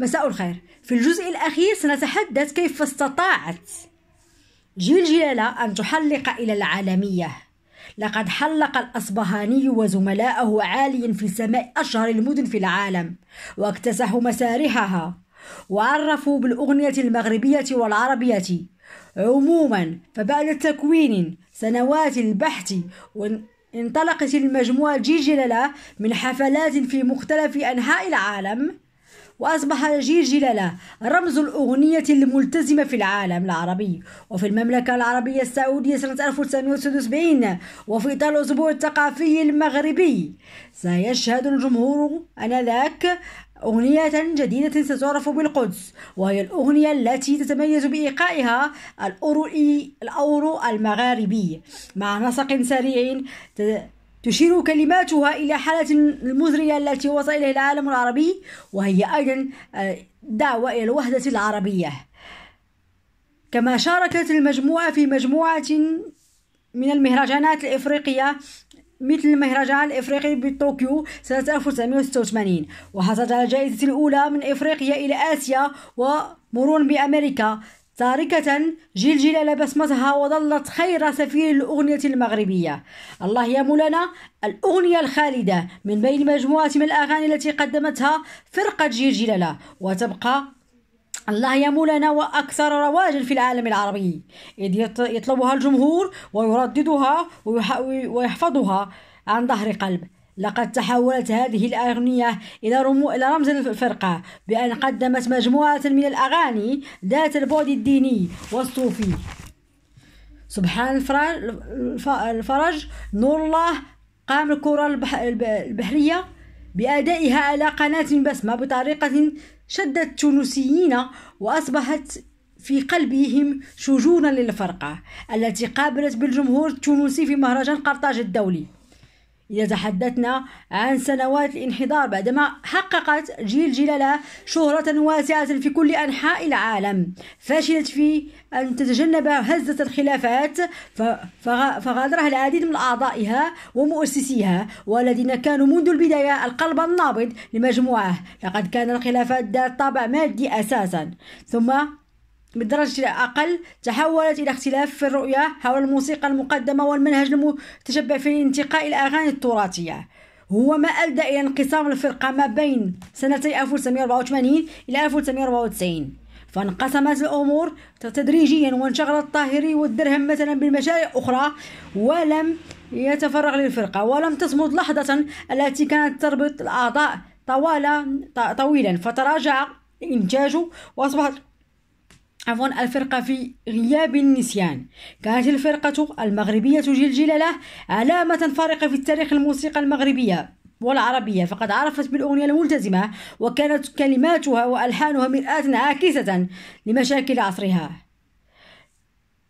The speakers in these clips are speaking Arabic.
مساء الخير في الجزء الأخير سنتحدث كيف استطاعت جيل جلالة أن تحلق إلى العالمية لقد حلق الأصبهاني وزملائه عاليا في سماء أشهر المدن في العالم واكتسحوا مسارحها وعرفوا بالأغنية المغربية والعربية عموما فبعد تكوين سنوات البحث وانطلقت المجموعة جيل جلالة من حفلات في مختلف أنحاء العالم وأصبح جيل جلالة رمز الأغنية الملتزمة في العالم العربي وفي المملكة العربية السعودية سنة 1976 وفي إطار الأسبوع الثقافي المغربي سيشهد الجمهور آنذاك أغنية جديدة ستعرف بالقدس وهي الأغنية التي تتميز بإيقائها الأورو المغاربي مع نسق سريع تشير كلماتها إلى حالة المزرية التي وصل إليها العالم العربي وهي أيضا آه، دعوة إلى الوحدة العربية كما شاركت المجموعة في مجموعة من المهرجانات الإفريقية مثل المهرجان الإفريقي بطوكيو سنة 1986 وحصلت على الجائزة الأولى من إفريقيا إلى آسيا ومرور بأمريكا تاركة جلجلة لبسمتها وظلت خير سفير الأغنية المغربية الله يا مولانا الأغنية الخالدة من بين مجموعة من الأغاني التي قدمتها فرقة جلجلة وتبقى الله يا مولانا وأكثر رواجا في العالم العربي إذ يطلبها الجمهور ويرددها ويحفظها عن ظهر قلب لقد تحولت هذه الأغنية إلى, رمو... إلى رمز الفرقة بأن قدمت مجموعة من الأغاني ذات البعد الديني والصوفي سبحان الفرج, الفرج نور الله قام الكرة البحرية بأدائها على قناة بسمة بطريقة شدت التونسيين وأصبحت في قلبهم شجونا للفرقة التي قابلت بالجمهور التونسي في مهرجان قرطاج الدولي إذا تحدثنا عن سنوات الانحدار بعدما حققت جيل جلالة شهرة واسعة في كل أنحاء العالم فشلت في أن تتجنب هزة الخلافات فغادرها العديد من أعضائها ومؤسسيها والذين كانوا منذ البداية القلب النابض لمجموعة لقد كان الخلافات ذات طابع مادي أساسا ثم بدرجة أقل تحولت إلى اختلاف في الرؤية حول الموسيقى المقدمة والمنهج المتشبع في انتقاء الأغاني التراثية هو ما أدى إلى انقسام الفرقة ما بين سنتي 1984 إلى 1994 فانقسمت الأمور تدريجيا وانشغل الطاهري والدرهم مثلا بالمشاريع أخرى ولم يتفرغ للفرقة ولم تصمد لحظة التي كانت تربط الأعضاء طوال طويلا فتراجع إنتاجه وأصبحت عفوا الفرقة في غياب النسيان كانت الفرقة المغربية جلجلالة علامة فارقة في التاريخ الموسيقى المغربية والعربية فقد عرفت بالأغنية الملتزمة وكانت كلماتها وألحانها مرآة عاكسة لمشاكل عصرها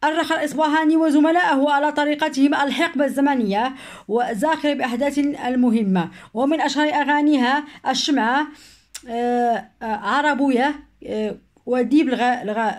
أرخ الإصبهاني وزملائه على طريقتهم الحقبة الزمنية وزاخر بأحداث المهمة ومن أشهر أغانيها الشمعة آه، آه، عربية آه، وديب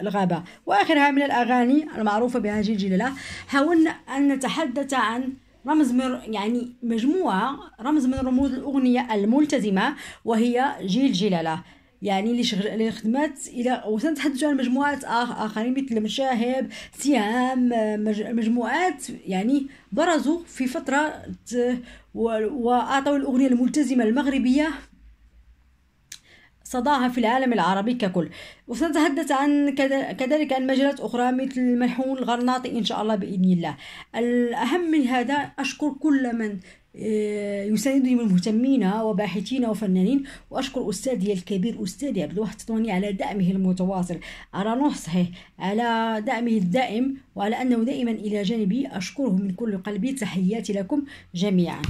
الغابة وآخرها من الأغاني المعروفة بها جلجلة حاولنا أن نتحدث عن رمز من يعني مجموعة رمز من رموز الأغنية الملتزمة وهي جيل جلالة يعني اللي شغل اللي خدمات الى وسنتحدث عن مجموعات آخ اخرين مثل مشاهب سهام مج... مجموعات يعني برزوا في فتره و... واعطوا الاغنيه الملتزمه المغربيه صداها في العالم العربي ككل وسنتحدث عن كذلك عن مجالات أخرى مثل الملحون الغرناطي إن شاء الله بإذن الله الأهم من هذا أشكر كل من آه، يساندني من مهتمين وباحثين وفنانين واشكر استاذي الكبير استاذي عبد الواحد الطني على دعمه المتواصل على نصحه على دعمه الدائم وعلى انه دائما الى جانبي اشكره من كل قلبي تحياتي لكم جميعا